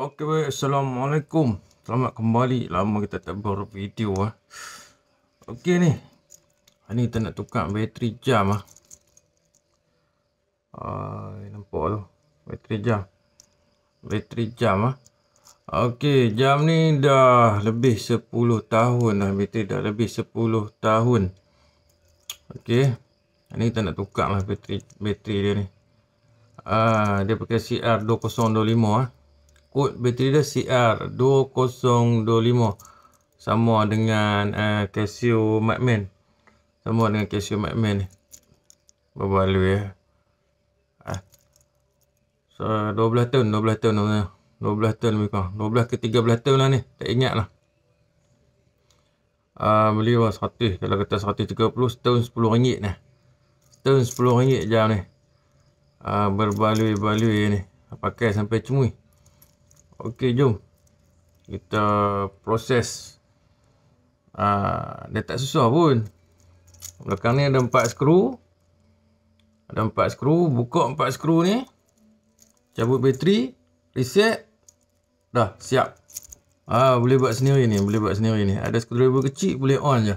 Okey baik, Assalamualaikum Selamat kembali, lama kita tak baru video lah Okey ni Ini kita nak tukar bateri jam lah Haa, nampak tu Bateri jam Bateri jam lah Okey, jam ni dah lebih 10 tahun lah Bateri dah lebih 10 tahun Okey Ini kita nak tukar lah bateri, bateri dia ni Haa, ah, dia pakai CR2025 lah kod bateri dia CR2025 sama dengan uh, Casio Macman sama dengan Casio Macman ni berapa lalu ya eh. ah. so 12 tahun 12 tahun namanya eh. 12 tahun lebih kurang 12 ke 13 tahun lah ni tak ingat lah uh, beli lah 100 kalau kata 130 setahun RM10 ni setahun RM10 jam ni uh, berbaloi-baloi ni pakai sampai cemui Okey, jom. Kita proses. Uh, dia tak susah pun. Belakang ni ada empat skru. Ada empat skru. Buka empat skru ni. Cabut bateri. Reset. Dah, siap. Ah Boleh buat sendiri ni. Boleh buat sendiri ni. Ada skru screwdriver kecil, boleh on je.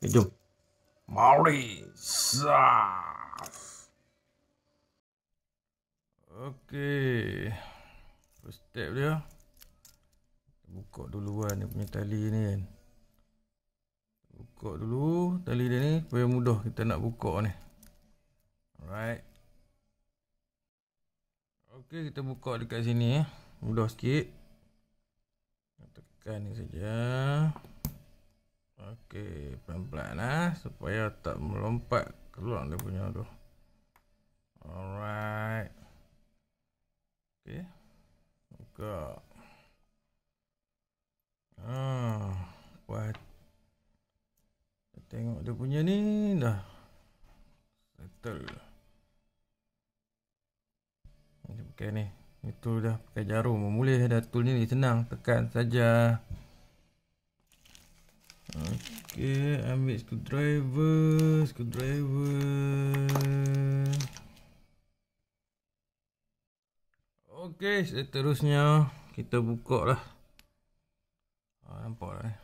Okay, jom. Mari. Okey step dia buka duluan lah dia punya tali ni kan buka dulu tali dia ni supaya mudah kita nak buka ni alright ok kita buka dekat sini eh. mudah sikit tekan ni saja ok pelan-pelan lah supaya tak melompat keluar dia punya tu alright Yeah. Ah, Tengok punya ni dah pakai jarum Memulih dah tool ni senang Tekan saja Okay Ambil screwdriver Screwdriver Okey, seterusnya kita buka lah. Ha, ah, nampak lah eh.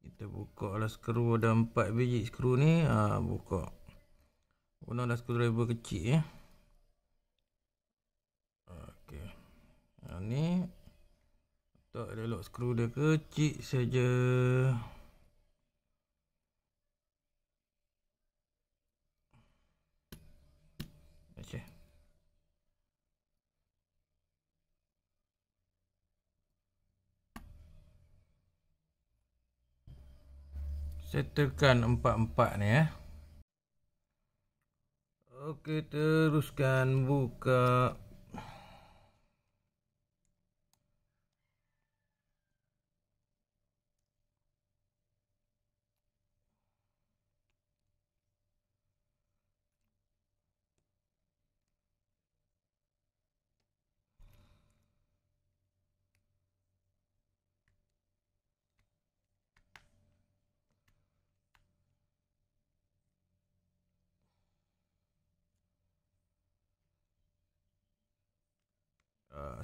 Kita buka lah skru ada 4 biji skru ni. Ha, ah, buka. Guna dah skru driver kecil eh. Okey. Ha, ni. Tak ada lock skru dia kecil saja. settlekan empat-empat ni eh. Okey, teruskan buka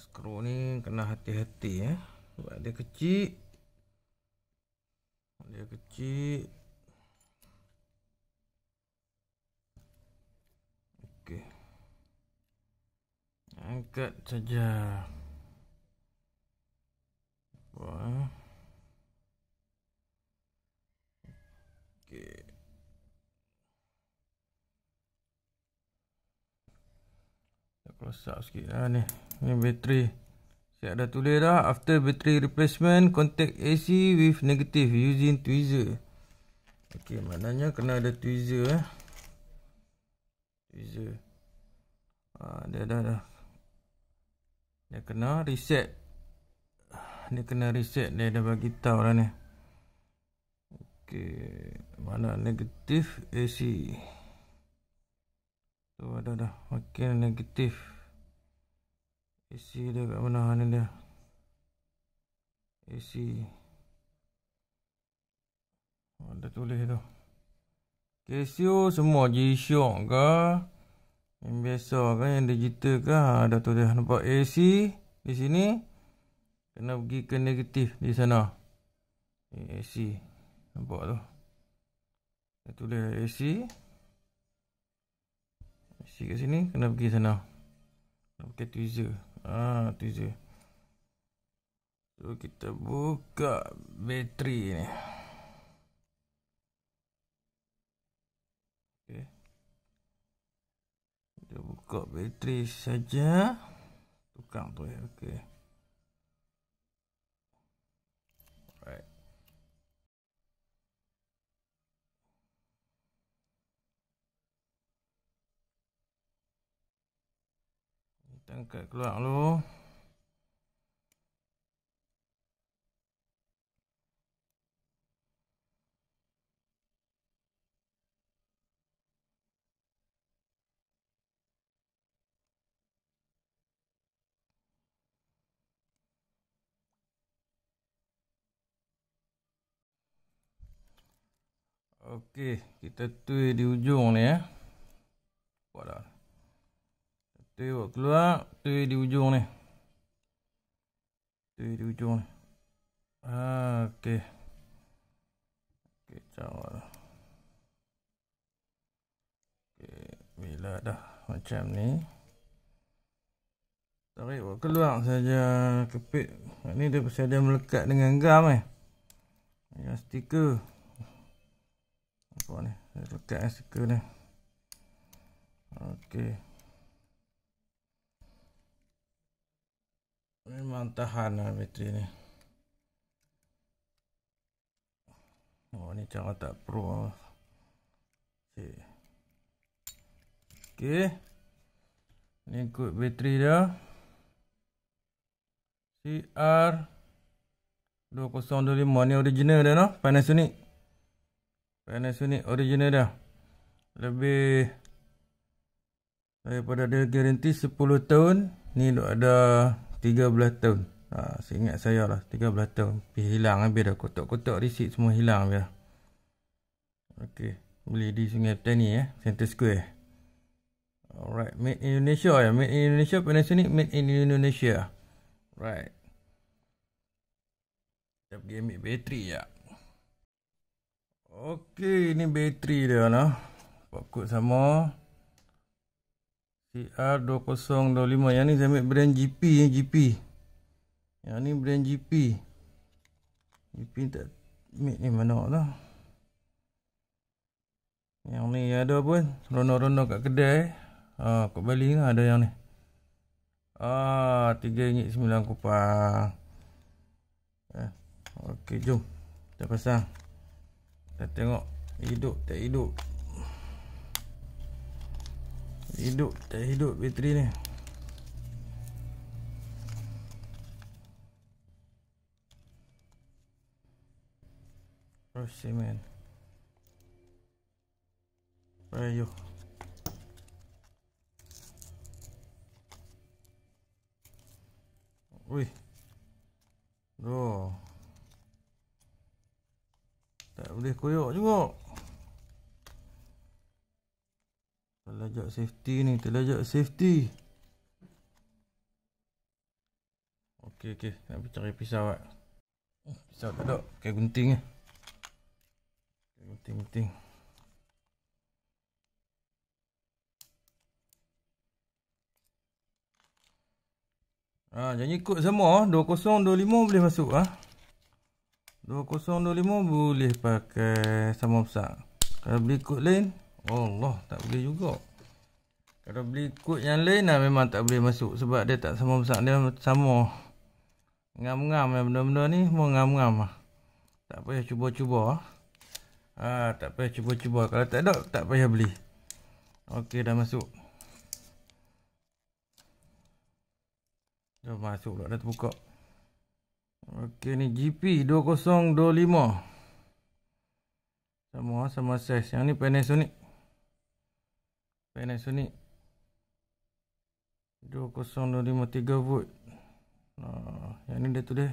skru ni kena hati-hati eh. Sebab dia kecil. Dia kecil. Okey. Angkat saja. Wah. Eh? Okey. Kalau sikit lah ni ni bateri saya ada tulis dah after battery replacement contact AC with negative using tweezer ok maknanya kena ada tweezer eh. tweezer ha, dia dah, dah dia kena reset dia kena reset dia dah bagi tahu lah ni ok mana negative AC tu ada dah ok negative AC dia kat mana ha, ni dia AC oh, dah tulis tu Casio semua G-Shock ke yang biasa kan yang digital ke ha, dah tu dia nampak AC di sini kena pergi ke negatif di sana eh, AC nampak tu dah tulis AC AC kat sini kena pergi sana nak pakai tweezer Ah, tu je. So kita buka bateri ni. Okey. Kita buka bateri saja. Tukang tu ya. Okey. angkat keluar dulu Okey, kita tui di ujung ni eh. Buatlah tengok keluar tui di ujung ni tui di ujung ni ah, ok ok cawal lah. ok bila dah macam ni tarik buat keluar saja kepit ni dia pasal dia melekat dengan gam eh dengan stiker apa ni dia lekat dengan stiker ni ok Memang tahan lah bateri ni Oh ni cara tak pro lah. Okay Okay Ni ikut bateri dia CR 2025 ni original dia no Panasonic Panasonic original dia Lebih Daripada dia garanti 10 tahun Ni ada 13 tahun ha, Seingat saya lah 13 tahun Habis hilang habis dah Kotak-kotak risik semua hilang habis dah Okay Beli di Sungai Petani ya eh? Center Square Alright Made in Indonesia ya Made in Indonesia Panasonic Made in Indonesia Right Kita pergi ambil bateri ya Okay Ini bateri dia lah Pakut sama CR2025 yang ni saya ambil brand GP ya eh, GP yang ni brand GP GP tak make ni mana tu yang ni ada pun. rono-rono kat kedai eh. ha, kat Bali kan lah ada yang ni RM3.9 ha, kupang eh, ok jom kita pasang kita tengok hidup tak hidup hidup tak hidup bateri ni Oh, man. Where are you? Ui. Bro. Tak boleh koyok juga. Telajak safety ni Telajak safety Ok ok Nak pergi cari pisau kat Pisau tak ada Pakai gunting eh. gunting-gunting Ha, jangan ikut semua 2025 eh. boleh masuk ah. Ha? 2025 boleh pakai sama besar. Kalau beli ikut lain Allah tak boleh juga Kalau beli kod yang lain lah memang tak boleh masuk Sebab dia tak sama besar Dia sama Ngam-ngam lah benda-benda ni Semua ngam-ngam lah Tak payah cuba-cuba lah ha, Tak payah cuba-cuba Kalau tak ada tak payah beli Okey dah masuk Dah masuk lah dah terbuka Okey ni GP 2025 sama sama size yang ni Panasonic Panasonic 20253 volt uh, Yang ni dia tu dia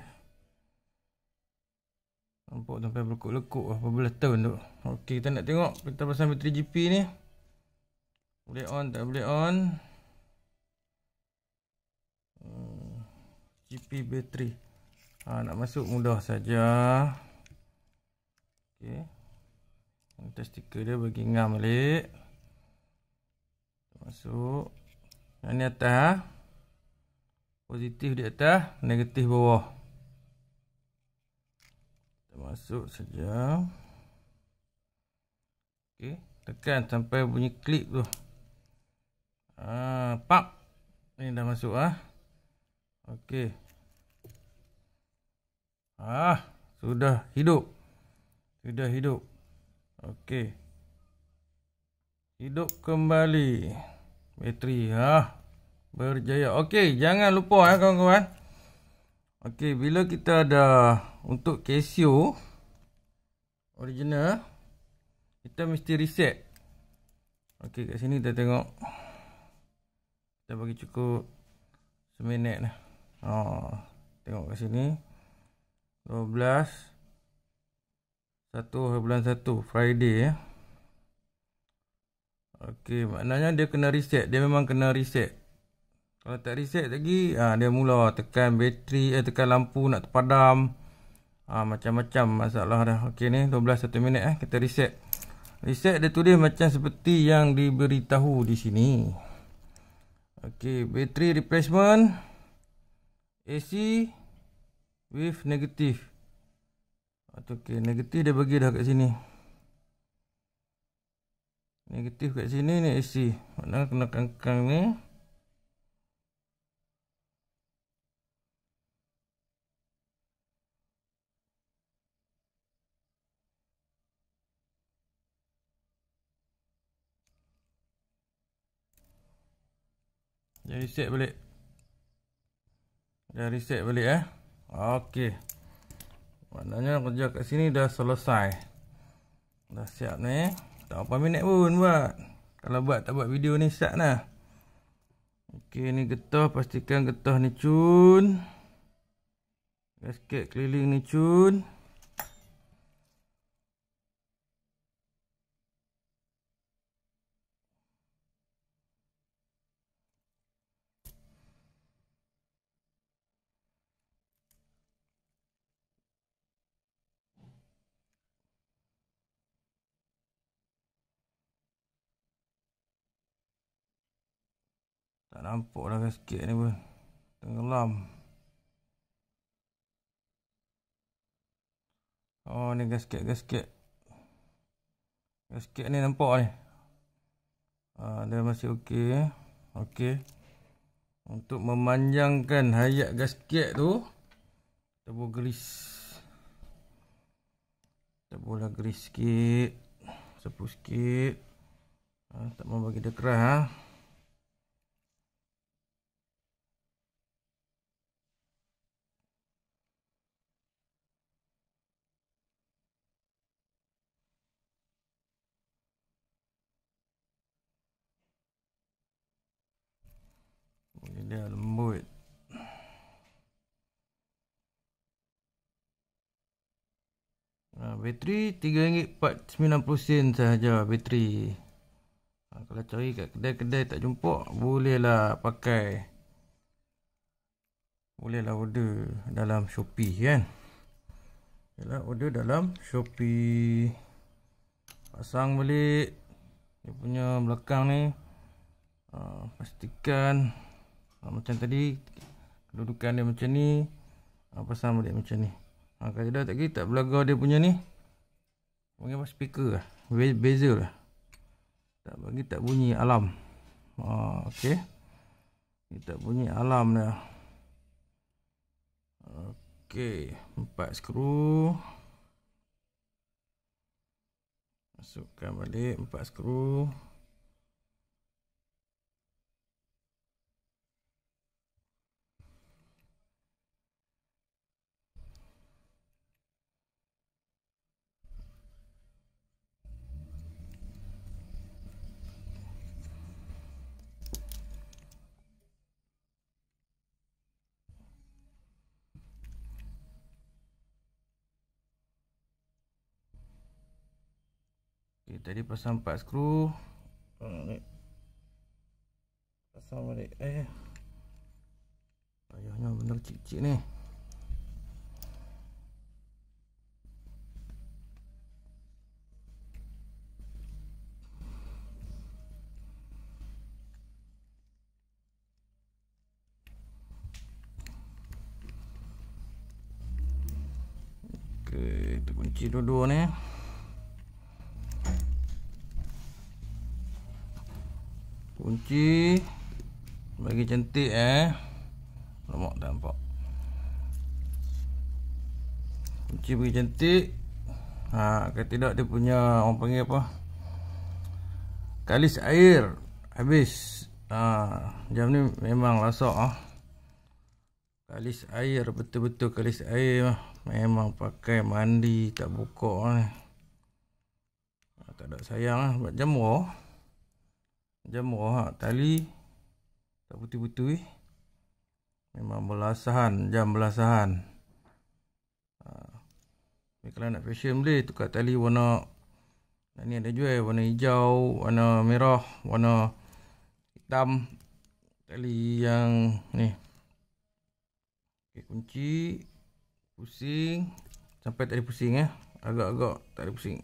Nampak sampai berlekuk-lekuk lah Berapa belas tahun tu Ok kita nak tengok Kita pasang bateri GP ni Boleh on tak boleh on hmm, GP bateri ha, Nak masuk mudah saja. Ok Kita stiker dia bagi ngam balik masuk yang ni atas ha? positif di atas negatif bawah kita masuk saja okey tekan sampai bunyi klik tu ah ha, pak ni dah masuk ah ha? okey ah sudah hidup sudah hidup okey hidup kembali Bateri ha. Berjaya Okey, jangan lupa Eh kawan-kawan Okey, bila kita ada Untuk Casio Original Kita mesti reset Okey, kat sini kita tengok Kita bagi cukup Seminit lah ha. Tengok kat sini 12 1 bulan 1 Friday ya Okey, maknanya dia kena reset. Dia memang kena reset. Kalau tak reset lagi, ha, dia mula tekan bateri, eh, tekan lampu nak terpadam. Ha, macam-macam masalah dah. Okey ni, 12 satu minit eh. Kita reset. Reset dia tulis macam seperti yang diberitahu di sini. Okey, bateri replacement. AC with negative. Okey, negatif dia bagi dah kat sini negatif kat sini ni IC mana kena kangkang ni jadi set balik dah reset balik eh Okey, maknanya kerja kat sini dah selesai dah siap ni tak apa minit pun buat. Kalau buat tak buat video ni syak lah. Okey ni getah pastikan getah ni cun. Gasket keliling ni cun. Gasket keliling ni cun. nampak dah kasket ni pun tenggelam oh ni gasket gasket gasket ni nampak ni ah dia masih okey eh. okey untuk memanjangkan hayat gasket tu tebu gris boleh gris sikit sepu sikit ha, tak mau bagi dia keras ha dia lembut. Ha, bateri RM3.49 sen sahaja bateri. Ha, kalau cari kat kedai-kedai tak jumpa, bolehlah pakai. Bolehlah order dalam Shopee kan. Yalah, order dalam Shopee. Pasang balik. Dia punya belakang ni. Ha, Pastikan ha, macam tadi kedudukan dia macam ni apa ah, sama dia macam ni ha, kalau dah tak kira tak belaga dia punya ni panggil apa speaker lah Be beza lah tak bagi tak bunyi alam ha, ok kita bunyi alam dia ok empat skru masukkan balik empat skru tadi pasang 4 skru pasang balik eh payahnya benda kecil-kecil ni Okay, kita kunci dua-dua ni kunci bagi cantik eh lemak tak nampak kunci bagi cantik ha ke tidak dia punya orang panggil apa kalis air habis ha jam ni memang lasak ah kalis air betul-betul kalis air lah. memang pakai mandi tak buka ah, ni ha. tak ada sayang ah ha. jamur jemur ha tali tak putih-putih eh. memang belasahan jam belasahan ha. kalau nak fashion boleh tukar tali warna dan ni ada jual warna hijau warna merah warna hitam tali yang ni okay, kunci pusing sampai tak ada pusing eh agak-agak tak ada pusing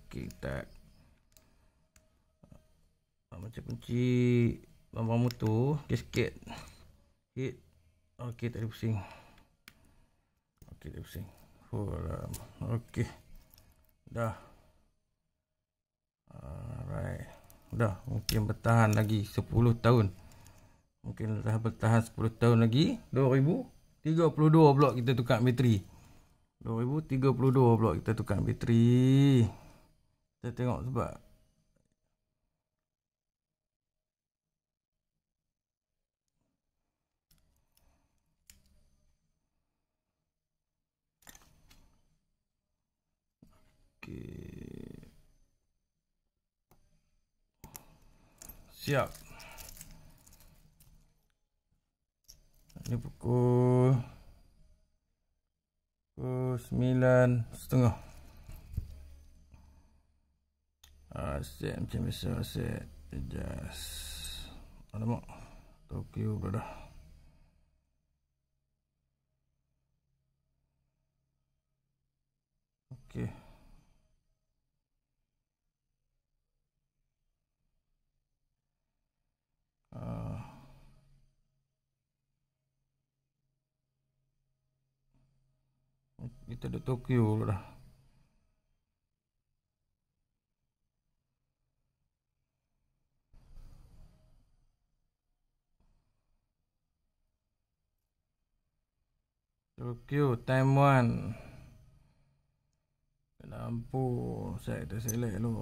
okey tak Ah, macam kunci bambang motor gasket hit okey tak ada pusing okey tak pusing Alam. Okay Dah Alright Dah mungkin bertahan lagi 10 tahun Mungkin dah bertahan 10 tahun lagi 2032 pulak kita tukar bateri 2032 pulak kita tukar bateri Kita tengok sebab siap ini pukul pukul sembilan setengah aset ah, macam biasa aset adjust alamak Tokyo berada Okay. kita di Tokyo lah. Tokyo, Taiwan. Lampu, saya tak selek lu.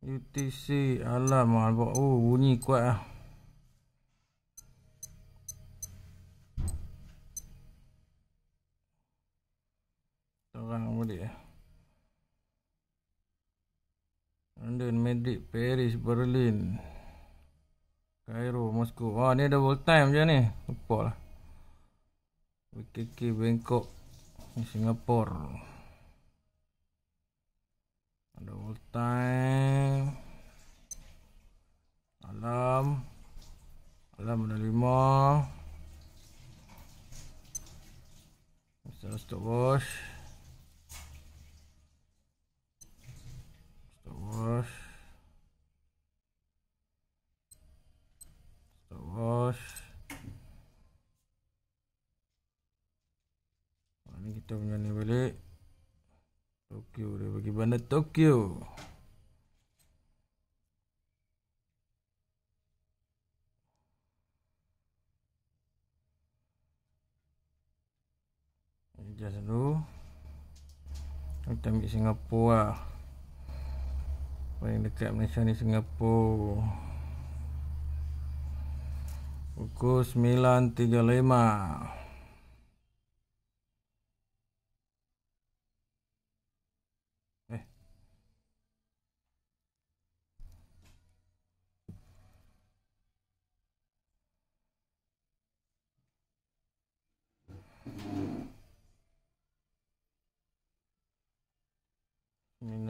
UTC, alam, ah, oh bunyi kuat lah. Berlin Cairo, Moscow Wah ni ada world time je ni Lupa lah WKK, Bangkok Singapore Ada world time Alam Alam ada lima Masalah stop wash mana Tokyo. Jangan dulu. Kita ambil Singapura. Paling dekat Malaysia ni Singapura. Pukul 9.35.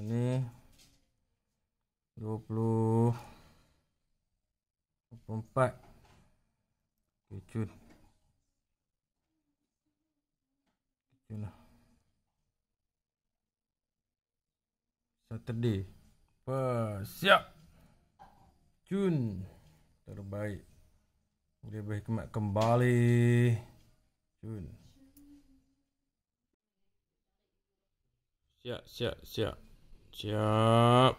ini 24 kecun kecun lah. Saturday persiap cun terbaik Dia berkhidmat kembali cun siap siap siap Sekejap.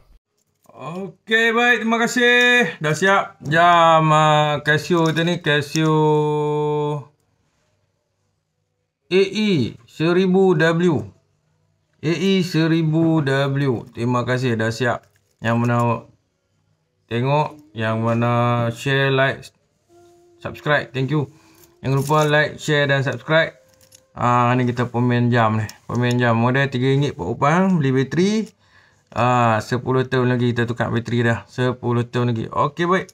Okey, baik. Terima kasih. Dah siap. Jam ya, uh, Casio kita ni. Casio AE 1000W. AE 1000W. Terima kasih. Dah siap. Yang mana tengok. Yang mana share, like, subscribe. Thank you. Jangan lupa like, share dan subscribe. Ah ni kita pemain jam ni. Pemain jam model RM3 beli bateri. Ah, 10 tahun lagi kita tukar bateri dah. 10 tahun lagi. Okey, baik.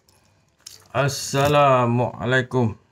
Assalamualaikum.